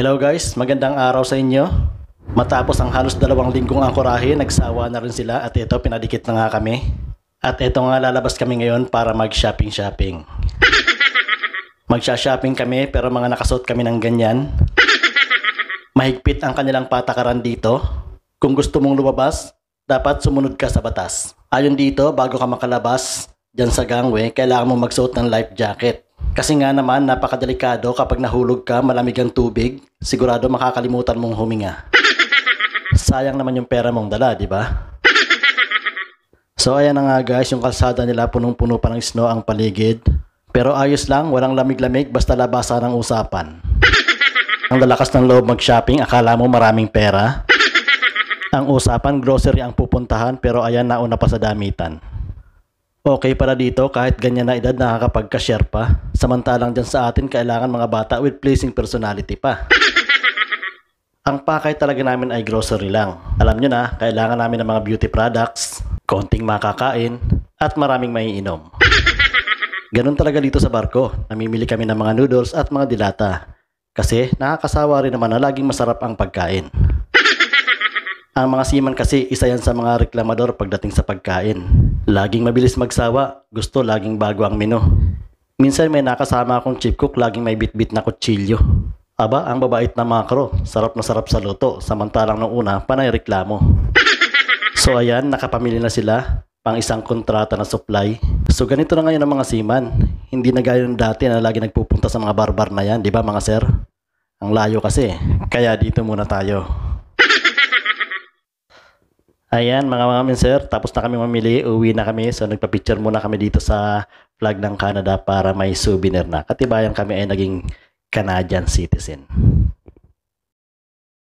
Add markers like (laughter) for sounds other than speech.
Hello guys, magandang araw sa inyo. Matapos ang halos dalawang linggong angkorahe, nagsawa na rin sila at ito pinadikit na nga kami. At ito nga lalabas kami ngayon para mag-shopping-shopping. (laughs) Magsha-shopping kami pero mga nakasot kami ng ganyan. Mahigpit ang kanilang patakaran dito. Kung gusto mong lumabas, dapat sumunod ka sa batas. Ayon dito, bago ka makalabas dyan sa gangway, kailangan mo magsuot ng life jacket kasi nga naman, napakadelikado kapag nahulog ka, malamig ang tubig, sigurado makakalimutan mong huminga. (laughs) Sayang naman yung pera mong dala, di ba? So ayan na nga guys, yung kalsada nila punong-puno pa ng snow ang paligid. Pero ayos lang, walang lamig-lamig, basta labasan ang usapan. (laughs) Ang lalakas ng loob mag-shopping, akala mo maraming pera. (laughs) Ang usapan, grocery ang pupuntahan, pero ayan nauna pa sa damitan okay para dito kahit ganyan na edad nakakapagka-share pa. Samantalang dyan sa atin kailangan mga bata with pleasing personality pa. (laughs) Ang pakay talaga namin ay grocery lang. Alam nyo na, kailangan namin ng mga beauty products, konting makakain, at maraming maiinom. (laughs) Ganun talaga dito sa barko. Namimili kami ng mga noodles at mga dilata. Kasi nakakasawa rin naman na laging masarap ang pagkain. Ang mga seaman kasi isa yan sa mga reklamador pagdating sa pagkain. Laging mabilis magsawa, gusto laging bago ang menu. Minsan may nakasama akong chief cook laging may bitbit na kutsilyo. Aba, ang babait na makro, sarap na sarap sa luto, samantalang nung una, panay reklamo. So ayan, nakapamili na sila, pang isang kontrata na supply. So ganito na ngayon ang mga seaman. Hindi na gaya dati na lagi nagpupunta sa mga barbar na yan, di ba mga sir? Ang layo kasi, kaya dito muna tayo. Ayan mga mga sir, tapos na kami mamili, uwi na kami. So nagpa-picture muna kami dito sa flag ng Canada para may souvenir na. Katibayan kami ay naging Canadian citizen.